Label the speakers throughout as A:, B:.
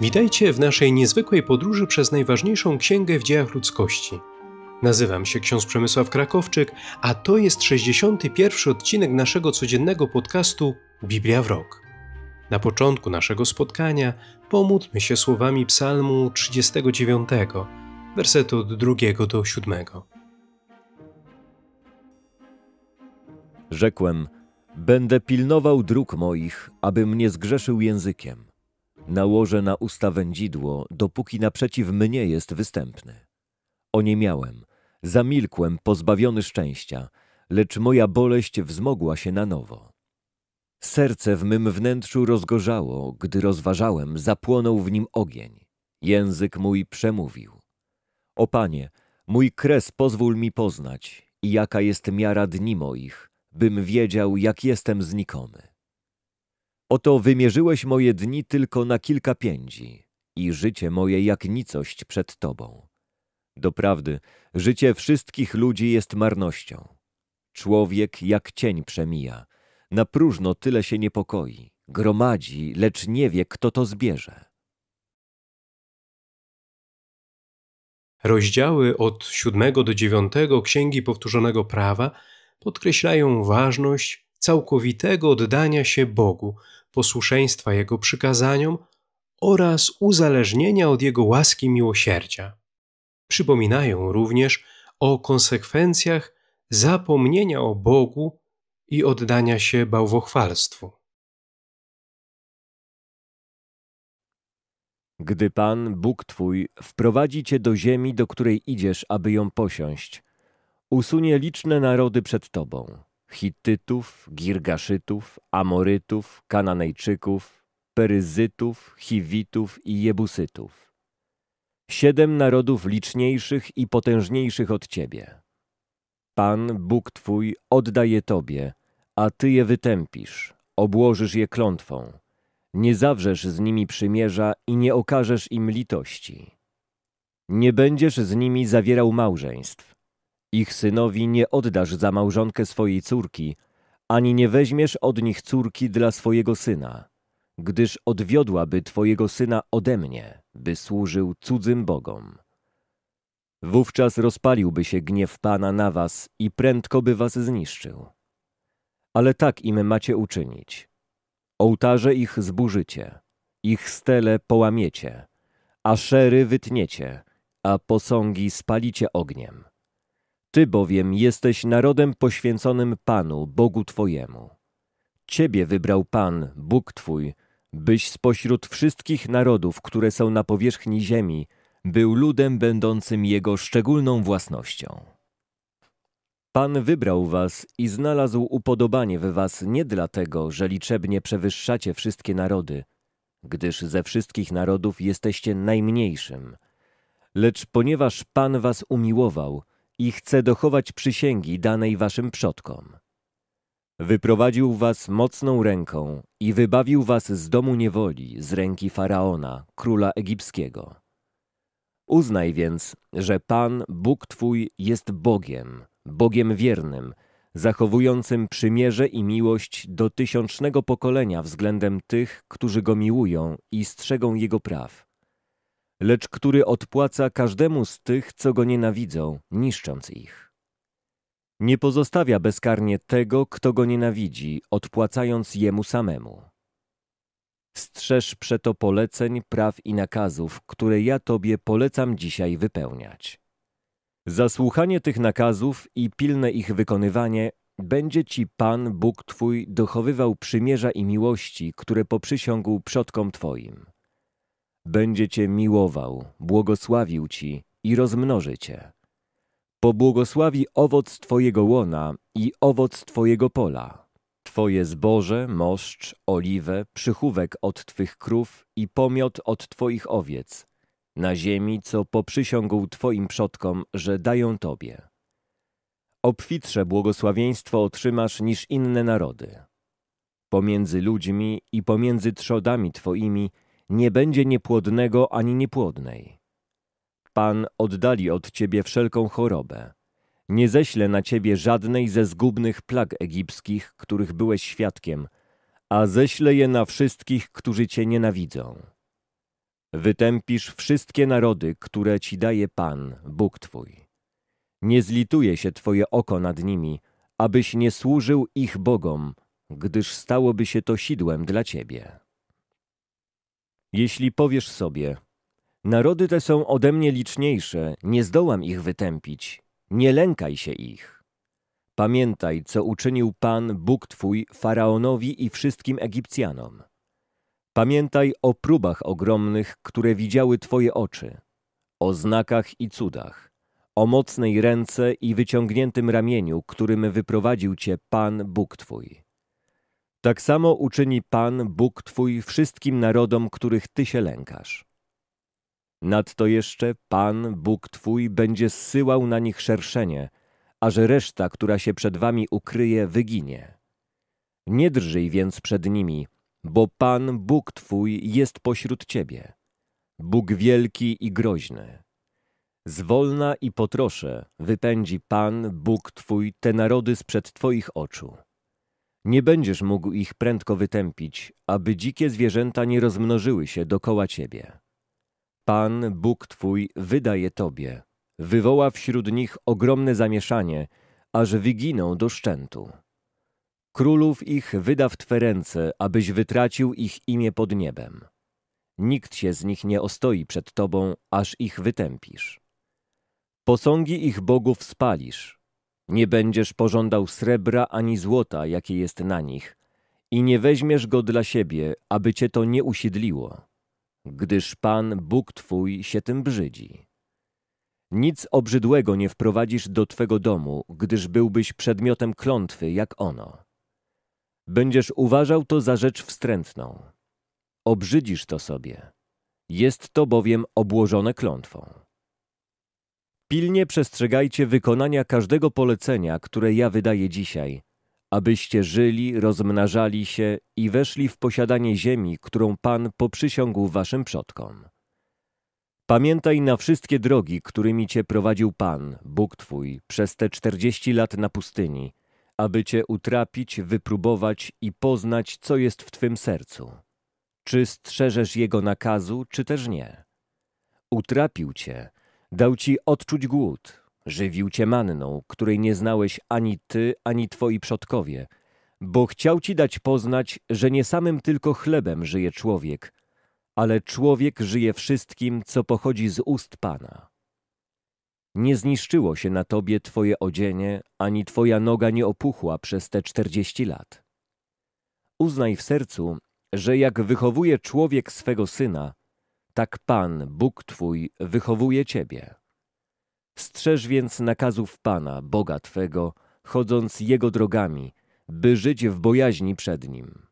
A: Witajcie w naszej niezwykłej podróży przez najważniejszą księgę w dziejach ludzkości. Nazywam się ksiądz Przemysław Krakowczyk, a to jest 61 odcinek naszego codziennego podcastu Biblia w rok. Na początku naszego spotkania pomódlmy się słowami Psalmu 39, wersetu od 2 do 7.
B: Rzekłem: Będę pilnował dróg moich, abym nie zgrzeszył językiem. Nałożę na usta wędzidło, dopóki naprzeciw mnie jest występny. Oniemiałem, zamilkłem, pozbawiony szczęścia, lecz moja boleść wzmogła się na nowo. Serce w mym wnętrzu rozgorzało, gdy rozważałem, zapłonął w nim ogień. Język mój przemówił. O Panie, mój kres pozwól mi poznać, i jaka jest miara dni moich, bym wiedział, jak jestem znikomy. Oto wymierzyłeś moje dni tylko na kilka piędzi i życie moje jak nicość przed Tobą. Doprawdy, życie wszystkich ludzi jest marnością. Człowiek jak cień przemija, na próżno tyle się niepokoi, gromadzi, lecz nie wie, kto to zbierze.
A: Rozdziały od 7 do 9 Księgi Powtórzonego Prawa podkreślają ważność całkowitego oddania się Bogu, posłuszeństwa Jego przykazaniom oraz uzależnienia od Jego łaski miłosierdzia. Przypominają również o konsekwencjach zapomnienia o Bogu i oddania się bałwochwalstwu.
B: Gdy Pan, Bóg Twój, wprowadzi Cię do ziemi, do której idziesz, aby ją posiąść, usunie liczne narody przed Tobą Hitytów, Girgaszytów, Amorytów, Kananejczyków, Peryzytów, Chiwitów i Jebusytów. Siedem narodów liczniejszych i potężniejszych od Ciebie. Pan, Bóg Twój, oddaje Tobie, a Ty je wytępisz, obłożysz je klątwą. Nie zawrzesz z nimi przymierza i nie okażesz im litości. Nie będziesz z nimi zawierał małżeństw, ich synowi nie oddasz za małżonkę swojej córki, ani nie weźmiesz od nich córki dla swojego syna, gdyż odwiodłaby twojego syna ode mnie, by służył cudzym bogom. Wówczas rozpaliłby się gniew Pana na was i prędko by was zniszczył. Ale tak im macie uczynić. Ołtarze ich zburzycie, ich stele połamiecie, a szery wytniecie, a posągi spalicie ogniem. Ty bowiem jesteś narodem poświęconym Panu, Bogu Twojemu. Ciebie wybrał Pan, Bóg Twój, byś spośród wszystkich narodów, które są na powierzchni ziemi, był ludem będącym Jego szczególną własnością. Pan wybrał was i znalazł upodobanie w was nie dlatego, że liczebnie przewyższacie wszystkie narody, gdyż ze wszystkich narodów jesteście najmniejszym, lecz ponieważ Pan was umiłował – i chce dochować przysięgi danej waszym przodkom. Wyprowadził was mocną ręką i wybawił was z domu niewoli, z ręki Faraona, króla egipskiego. Uznaj więc, że Pan, Bóg Twój, jest Bogiem, Bogiem wiernym, zachowującym przymierze i miłość do tysiącznego pokolenia względem tych, którzy Go miłują i strzegą Jego praw lecz który odpłaca każdemu z tych, co go nienawidzą, niszcząc ich. Nie pozostawia bezkarnie tego, kto go nienawidzi, odpłacając jemu samemu. Strzeż przeto poleceń, praw i nakazów, które ja Tobie polecam dzisiaj wypełniać. Zasłuchanie tych nakazów i pilne ich wykonywanie będzie Ci Pan, Bóg Twój, dochowywał przymierza i miłości, które poprzysiągł przodkom Twoim będzie Cię miłował, błogosławił Ci i rozmnoży Cię. Pobłogosławi owoc Twojego łona i owoc Twojego pola, Twoje zboże, moszcz, oliwę, przychówek od Twych krów i pomiot od Twoich owiec, na ziemi, co poprzysiągł Twoim przodkom, że dają Tobie. Obfitsze błogosławieństwo otrzymasz niż inne narody. Pomiędzy ludźmi i pomiędzy trzodami Twoimi – nie będzie niepłodnego ani niepłodnej. Pan oddali od ciebie wszelką chorobę. Nie ześlę na ciebie żadnej ze zgubnych plag egipskich, których byłeś świadkiem, a ześlę je na wszystkich, którzy cię nienawidzą. Wytępisz wszystkie narody, które ci daje Pan, Bóg Twój. Nie zlituje się Twoje oko nad nimi, abyś nie służył ich bogom, gdyż stałoby się to sidłem dla Ciebie. Jeśli powiesz sobie, narody te są ode mnie liczniejsze, nie zdołam ich wytępić, nie lękaj się ich. Pamiętaj, co uczynił Pan, Bóg Twój, Faraonowi i wszystkim Egipcjanom. Pamiętaj o próbach ogromnych, które widziały Twoje oczy, o znakach i cudach, o mocnej ręce i wyciągniętym ramieniu, którym wyprowadził Cię Pan, Bóg Twój. Tak samo uczyni Pan, Bóg Twój, wszystkim narodom, których Ty się lękasz. Nadto jeszcze Pan, Bóg Twój, będzie zsyłał na nich szerszenie, a że reszta, która się przed Wami ukryje, wyginie. Nie drżyj więc przed nimi, bo Pan, Bóg Twój, jest pośród Ciebie. Bóg wielki i groźny. Zwolna i potrosze wypędzi Pan, Bóg Twój, te narody sprzed Twoich oczu. Nie będziesz mógł ich prędko wytępić, aby dzikie zwierzęta nie rozmnożyły się dokoła ciebie. Pan, Bóg Twój, wydaje Tobie. Wywoła wśród nich ogromne zamieszanie, aż wyginą do szczętu. Królów ich wyda w Twe ręce, abyś wytracił ich imię pod niebem. Nikt się z nich nie ostoi przed Tobą, aż ich wytępisz. Posągi ich bogów spalisz, nie będziesz pożądał srebra ani złota, jakie jest na nich, i nie weźmiesz go dla siebie, aby cię to nie usiedliło, gdyż Pan, Bóg Twój, się tym brzydzi. Nic obrzydłego nie wprowadzisz do Twego domu, gdyż byłbyś przedmiotem klątwy jak ono. Będziesz uważał to za rzecz wstrętną. Obrzydzisz to sobie. Jest to bowiem obłożone klątwą. Pilnie przestrzegajcie wykonania każdego polecenia, które ja wydaję dzisiaj, abyście żyli, rozmnażali się i weszli w posiadanie ziemi, którą Pan poprzysiągł waszym przodkom. Pamiętaj na wszystkie drogi, którymi cię prowadził Pan, Bóg Twój, przez te czterdzieści lat na pustyni, aby cię utrapić, wypróbować i poznać, co jest w twym sercu. Czy strzeżesz Jego nakazu, czy też nie? Utrapił cię, Dał ci odczuć głód, żywił cię manną, której nie znałeś ani ty, ani twoi przodkowie, bo chciał ci dać poznać, że nie samym tylko chlebem żyje człowiek, ale człowiek żyje wszystkim, co pochodzi z ust Pana. Nie zniszczyło się na tobie twoje odzienie, ani twoja noga nie opuchła przez te czterdzieści lat. Uznaj w sercu, że jak wychowuje człowiek swego syna, tak Pan, Bóg Twój, wychowuje Ciebie. Strzeż więc nakazów Pana, Boga Twego, chodząc Jego drogami, by żyć w bojaźni przed Nim.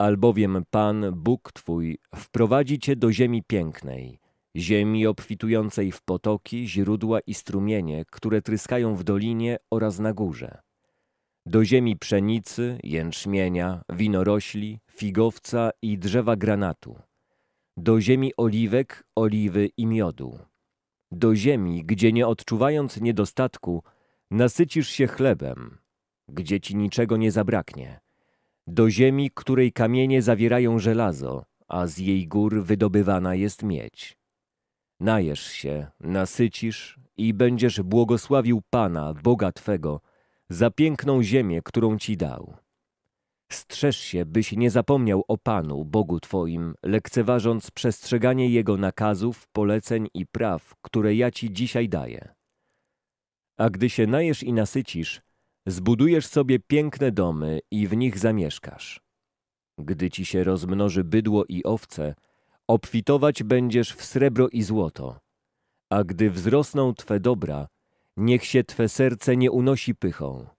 B: Albowiem Pan, Bóg Twój, wprowadzi Cię do ziemi pięknej, ziemi obfitującej w potoki, źródła i strumienie, które tryskają w dolinie oraz na górze. Do ziemi pszenicy, jęczmienia, winorośli, figowca i drzewa granatu do ziemi oliwek, oliwy i miodu, do ziemi, gdzie nie odczuwając niedostatku, nasycisz się chlebem, gdzie ci niczego nie zabraknie, do ziemi, której kamienie zawierają żelazo, a z jej gór wydobywana jest miedź. Najesz się, nasycisz i będziesz błogosławił Pana, Boga Twego, za piękną ziemię, którą Ci dał. Strzeż się, byś nie zapomniał o Panu, Bogu Twoim, lekceważąc przestrzeganie Jego nakazów, poleceń i praw, które ja Ci dzisiaj daję. A gdy się najesz i nasycisz, zbudujesz sobie piękne domy i w nich zamieszkasz. Gdy Ci się rozmnoży bydło i owce, obfitować będziesz w srebro i złoto. A gdy wzrosną Twe dobra, niech się Twe serce nie unosi pychą.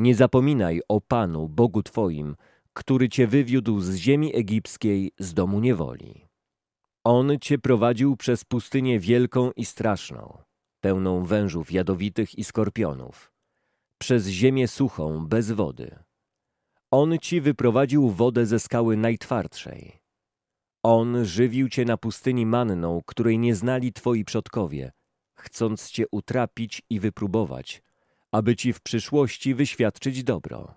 B: Nie zapominaj o Panu, Bogu Twoim, który Cię wywiódł z ziemi egipskiej, z domu niewoli. On Cię prowadził przez pustynię wielką i straszną, pełną wężów jadowitych i skorpionów, przez ziemię suchą, bez wody. On Ci wyprowadził wodę ze skały najtwardszej. On żywił Cię na pustyni manną, której nie znali Twoi przodkowie, chcąc Cię utrapić i wypróbować – aby ci w przyszłości wyświadczyć dobro.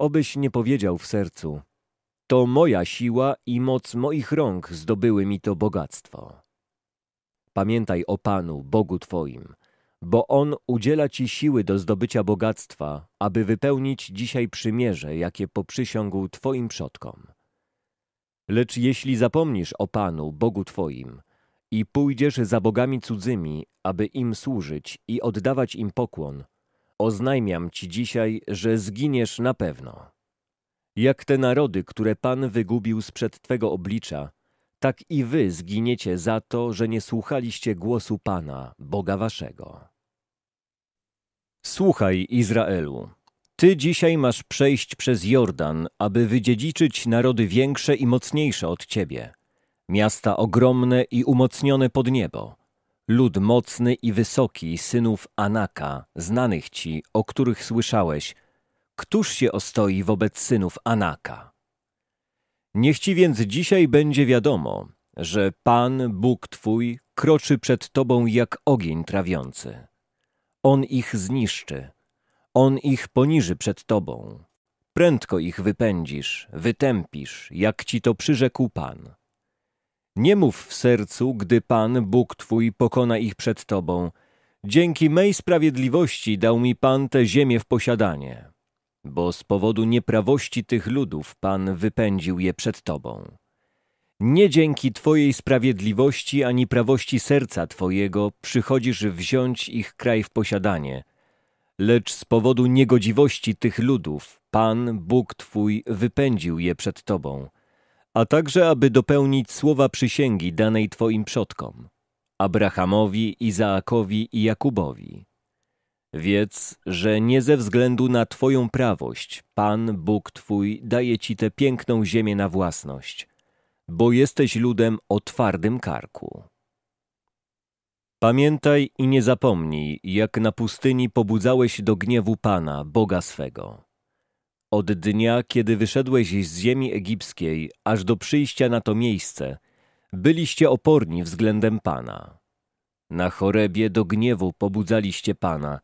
B: Obyś nie powiedział w sercu, to moja siła i moc moich rąk zdobyły mi to bogactwo. Pamiętaj o Panu, Bogu Twoim, bo On udziela Ci siły do zdobycia bogactwa, aby wypełnić dzisiaj przymierze, jakie poprzysiągł Twoim przodkom. Lecz jeśli zapomnisz o Panu, Bogu Twoim, i pójdziesz za bogami cudzymi, aby im służyć i oddawać im pokłon. Oznajmiam ci dzisiaj, że zginiesz na pewno. Jak te narody, które Pan wygubił sprzed Twego oblicza, tak i wy zginiecie za to, że nie słuchaliście głosu Pana, Boga waszego. Słuchaj, Izraelu, ty dzisiaj masz przejść przez Jordan, aby wydziedziczyć narody większe i mocniejsze od ciebie. Miasta ogromne i umocnione pod niebo. Lud mocny i wysoki, synów Anaka, znanych ci, o których słyszałeś. Któż się ostoi wobec synów Anaka? Niech ci więc dzisiaj będzie wiadomo, że Pan, Bóg Twój, kroczy przed Tobą jak ogień trawiący. On ich zniszczy, On ich poniży przed Tobą. Prędko ich wypędzisz, wytępisz, jak Ci to przyrzekł Pan. Nie mów w sercu, gdy Pan, Bóg Twój, pokona ich przed Tobą. Dzięki mej sprawiedliwości dał mi Pan tę ziemię w posiadanie, bo z powodu nieprawości tych ludów Pan wypędził je przed Tobą. Nie dzięki Twojej sprawiedliwości ani prawości serca Twojego przychodzisz wziąć ich kraj w posiadanie, lecz z powodu niegodziwości tych ludów Pan, Bóg Twój, wypędził je przed Tobą a także aby dopełnić słowa przysięgi danej Twoim przodkom, Abrahamowi, Izaakowi i Jakubowi. Wiedz, że nie ze względu na Twoją prawość Pan, Bóg Twój, daje Ci tę piękną ziemię na własność, bo jesteś ludem o twardym karku. Pamiętaj i nie zapomnij, jak na pustyni pobudzałeś do gniewu Pana, Boga swego. Od dnia, kiedy wyszedłeś z ziemi egipskiej, aż do przyjścia na to miejsce, byliście oporni względem Pana. Na chorebie do gniewu pobudzaliście Pana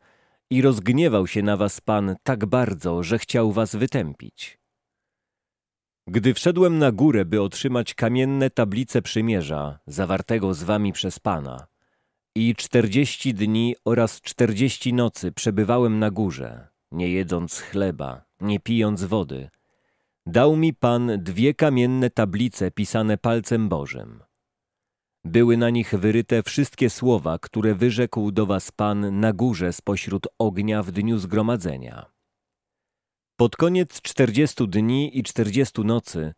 B: i rozgniewał się na was Pan tak bardzo, że chciał was wytępić. Gdy wszedłem na górę, by otrzymać kamienne tablice przymierza, zawartego z wami przez Pana, i czterdzieści dni oraz czterdzieści nocy przebywałem na górze, nie jedząc chleba, nie pijąc wody. Dał mi Pan dwie kamienne tablice pisane palcem Bożym. Były na nich wyryte wszystkie słowa, które wyrzekł do was Pan na górze spośród ognia w dniu zgromadzenia. Pod koniec czterdziestu dni i czterdziestu nocy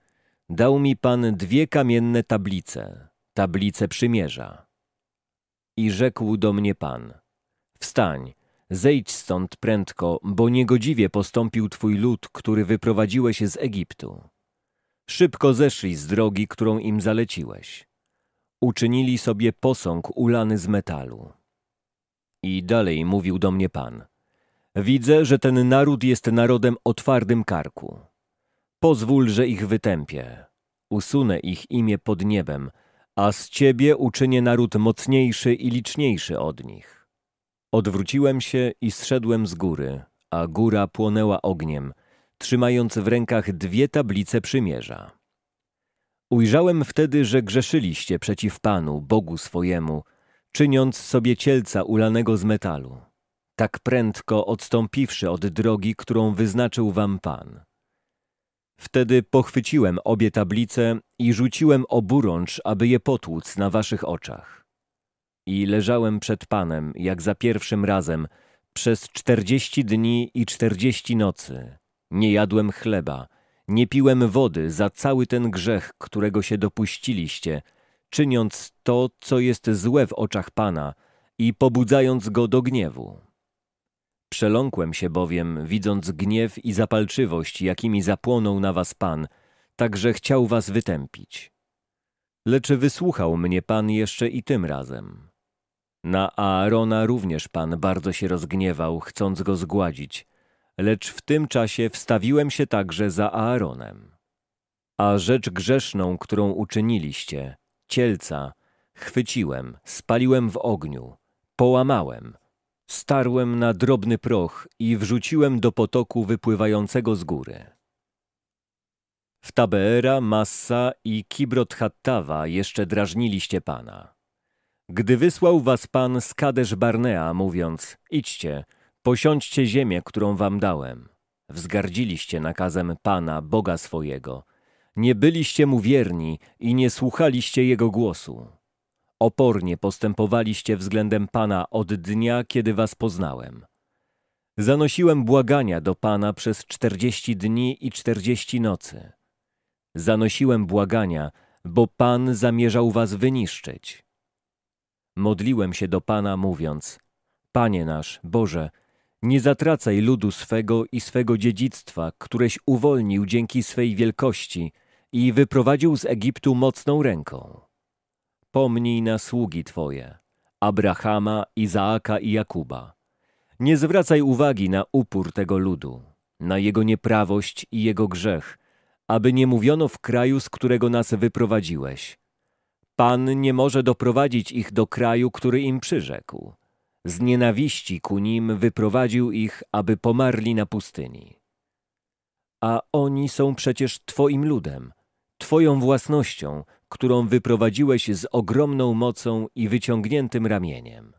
B: dał mi Pan dwie kamienne tablice, tablice przymierza. I rzekł do mnie Pan, wstań, Zejdź stąd prędko, bo niegodziwie postąpił twój lud, który wyprowadziłeś z Egiptu. Szybko zeszli z drogi, którą im zaleciłeś. Uczynili sobie posąg ulany z metalu. I dalej mówił do mnie Pan. Widzę, że ten naród jest narodem o twardym karku. Pozwól, że ich wytępię. Usunę ich imię pod niebem, a z ciebie uczynię naród mocniejszy i liczniejszy od nich. Odwróciłem się i zszedłem z góry, a góra płonęła ogniem, trzymając w rękach dwie tablice przymierza. Ujrzałem wtedy, że grzeszyliście przeciw Panu, Bogu swojemu, czyniąc sobie cielca ulanego z metalu, tak prędko odstąpiwszy od drogi, którą wyznaczył wam Pan. Wtedy pochwyciłem obie tablice i rzuciłem oburącz, aby je potłuc na waszych oczach i leżałem przed Panem, jak za pierwszym razem, przez czterdzieści dni i czterdzieści nocy. Nie jadłem chleba, nie piłem wody za cały ten grzech, którego się dopuściliście, czyniąc to, co jest złe w oczach Pana i pobudzając Go do gniewu. Przeląkłem się bowiem, widząc gniew i zapalczywość, jakimi zapłonął na was Pan, tak że chciał was wytępić. Lecz wysłuchał mnie Pan jeszcze i tym razem. Na Aarona również Pan bardzo się rozgniewał, chcąc go zgładzić, lecz w tym czasie wstawiłem się także za Aaronem. A rzecz grzeszną, którą uczyniliście, cielca, chwyciłem, spaliłem w ogniu, połamałem, starłem na drobny proch i wrzuciłem do potoku wypływającego z góry. W Tabeera, Massa i Kibrot Hattawa jeszcze drażniliście Pana. Gdy wysłał was Pan z Kadesz Barnea, mówiąc, idźcie, posiądźcie ziemię, którą wam dałem. Wzgardziliście nakazem Pana, Boga swojego. Nie byliście Mu wierni i nie słuchaliście Jego głosu. Opornie postępowaliście względem Pana od dnia, kiedy was poznałem. Zanosiłem błagania do Pana przez czterdzieści dni i czterdzieści nocy. Zanosiłem błagania, bo Pan zamierzał was wyniszczyć. Modliłem się do Pana, mówiąc: Panie nasz, Boże, nie zatracaj ludu swego i swego dziedzictwa, któreś uwolnił dzięki swej wielkości i wyprowadził z Egiptu mocną ręką. Pomnij na sługi Twoje, Abrahama, Izaaka i Jakuba. Nie zwracaj uwagi na upór tego ludu, na jego nieprawość i jego grzech, aby nie mówiono w kraju, z którego nas wyprowadziłeś. Pan nie może doprowadzić ich do kraju, który im przyrzekł. Z nienawiści ku nim wyprowadził ich, aby pomarli na pustyni. A oni są przecież Twoim ludem, Twoją własnością, którą wyprowadziłeś z ogromną mocą i wyciągniętym ramieniem.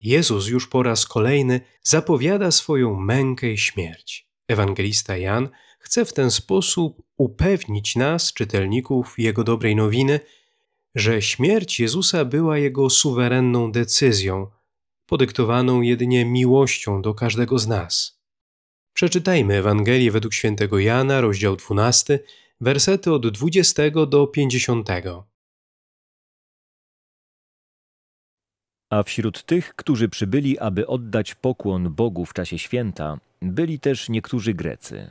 A: Jezus już po raz kolejny zapowiada swoją mękę i śmierć. Ewangelista Jan Chce w ten sposób upewnić nas, czytelników Jego dobrej nowiny, że śmierć Jezusa była Jego suwerenną decyzją, podyktowaną jedynie miłością do każdego z nas. Przeczytajmy Ewangelię według świętego Jana, rozdział 12, wersety od 20 do 50.
B: A wśród tych, którzy przybyli, aby oddać pokłon Bogu w czasie święta, byli też niektórzy Grecy.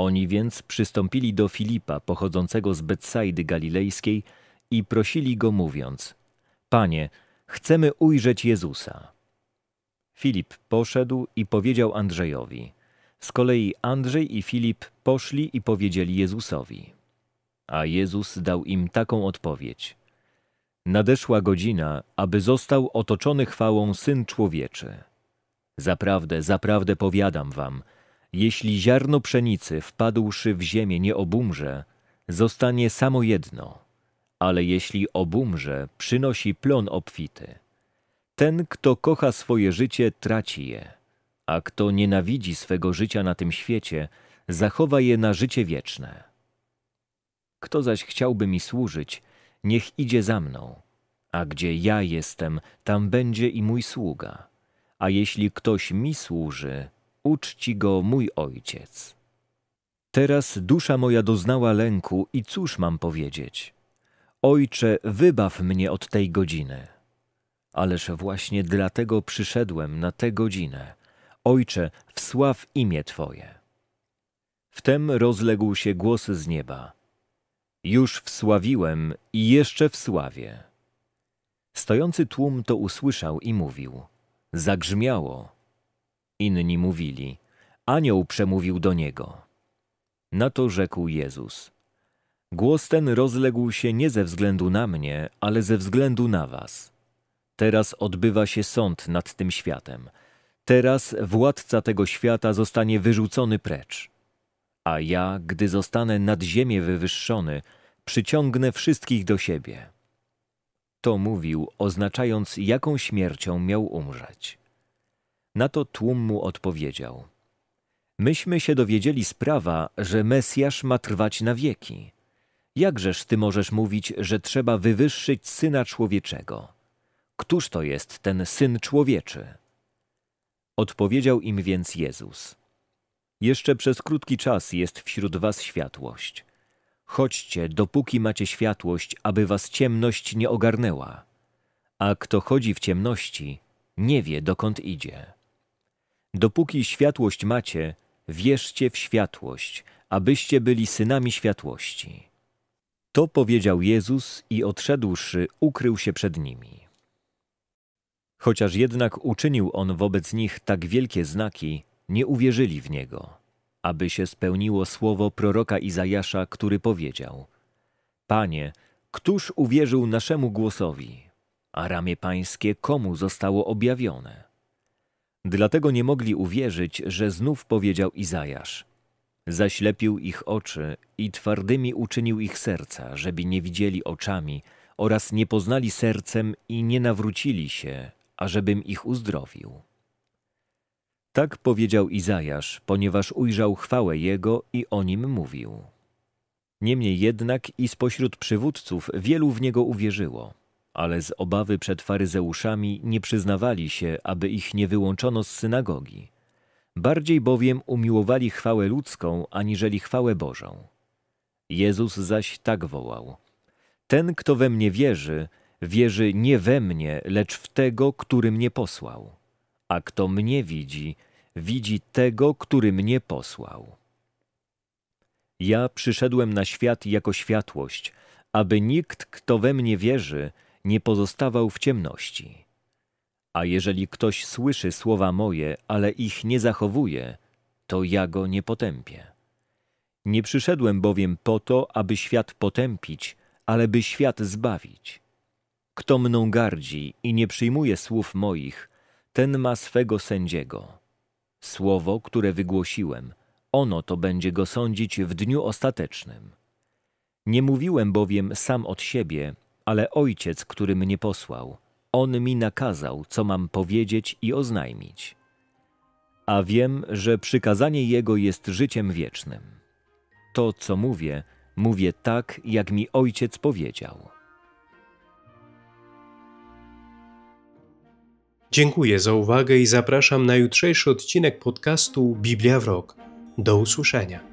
B: Oni więc przystąpili do Filipa, pochodzącego z Betsajdy Galilejskiej, i prosili go mówiąc: Panie, chcemy ujrzeć Jezusa. Filip poszedł i powiedział Andrzejowi. Z kolei Andrzej i Filip poszli i powiedzieli Jezusowi. A Jezus dał im taką odpowiedź: Nadeszła godzina, aby został otoczony chwałą syn człowieczy. Zaprawdę, zaprawdę powiadam wam, jeśli ziarno pszenicy wpadłszy w ziemię nie obumrze, zostanie samo jedno, ale jeśli obumrze, przynosi plon obfity. Ten, kto kocha swoje życie, traci je, a kto nienawidzi swego życia na tym świecie, zachowa je na życie wieczne. Kto zaś chciałby mi służyć, niech idzie za mną, a gdzie ja jestem, tam będzie i mój sługa. A jeśli ktoś mi służy, uczci go mój ojciec. Teraz dusza moja doznała lęku i cóż mam powiedzieć? Ojcze, wybaw mnie od tej godziny. Ależ właśnie dlatego przyszedłem na tę godzinę. Ojcze, wsław imię Twoje. Wtem rozległ się głos z nieba. Już wsławiłem i jeszcze wsławię. Stojący tłum to usłyszał i mówił. Zagrzmiało. Inni mówili, anioł przemówił do niego. Na to rzekł Jezus. Głos ten rozległ się nie ze względu na mnie, ale ze względu na was. Teraz odbywa się sąd nad tym światem. Teraz władca tego świata zostanie wyrzucony precz. A ja, gdy zostanę nad ziemię wywyższony, przyciągnę wszystkich do siebie. To mówił, oznaczając, jaką śmiercią miał umrzeć. Na to tłum mu odpowiedział: Myśmy się dowiedzieli z prawa, że Mesjasz ma trwać na wieki. Jakżeż ty możesz mówić, że trzeba wywyższyć syna człowieczego? Któż to jest ten syn człowieczy? Odpowiedział im więc Jezus: Jeszcze przez krótki czas jest wśród was światłość. Chodźcie, dopóki macie światłość, aby was ciemność nie ogarnęła. A kto chodzi w ciemności, nie wie dokąd idzie. Dopóki światłość macie, wierzcie w światłość, abyście byli synami światłości. To powiedział Jezus i odszedłszy, ukrył się przed nimi. Chociaż jednak uczynił on wobec nich tak wielkie znaki, nie uwierzyli w niego, aby się spełniło słowo proroka Izajasza, który powiedział: Panie, któż uwierzył naszemu głosowi, a ramię pańskie komu zostało objawione? Dlatego nie mogli uwierzyć, że znów powiedział Izajasz. Zaślepił ich oczy i twardymi uczynił ich serca, żeby nie widzieli oczami oraz nie poznali sercem i nie nawrócili się, ażebym ich uzdrowił. Tak powiedział Izajasz, ponieważ ujrzał chwałę Jego i o nim mówił. Niemniej jednak i spośród przywódców wielu w Niego uwierzyło ale z obawy przed faryzeuszami nie przyznawali się, aby ich nie wyłączono z synagogi. Bardziej bowiem umiłowali chwałę ludzką, aniżeli chwałę Bożą. Jezus zaś tak wołał: Ten, kto we mnie wierzy, wierzy nie we mnie, lecz w tego, który mnie posłał. A kto mnie widzi, widzi tego, który mnie posłał. Ja przyszedłem na świat jako światłość, aby nikt, kto we mnie wierzy, nie pozostawał w ciemności. A jeżeli ktoś słyszy słowa moje, ale ich nie zachowuje, to ja go nie potępię. Nie przyszedłem bowiem po to, aby świat potępić, ale by świat zbawić. Kto mną gardzi i nie przyjmuje słów moich, ten ma swego sędziego. Słowo, które wygłosiłem, ono to będzie go sądzić w dniu ostatecznym. Nie mówiłem bowiem sam od siebie, ale ojciec, który mnie posłał, on mi nakazał, co mam powiedzieć i oznajmić. A wiem, że przykazanie jego jest życiem wiecznym. To, co mówię, mówię tak, jak mi ojciec powiedział.
A: Dziękuję za uwagę i zapraszam na jutrzejszy odcinek podcastu Biblia w Rok. Do usłyszenia.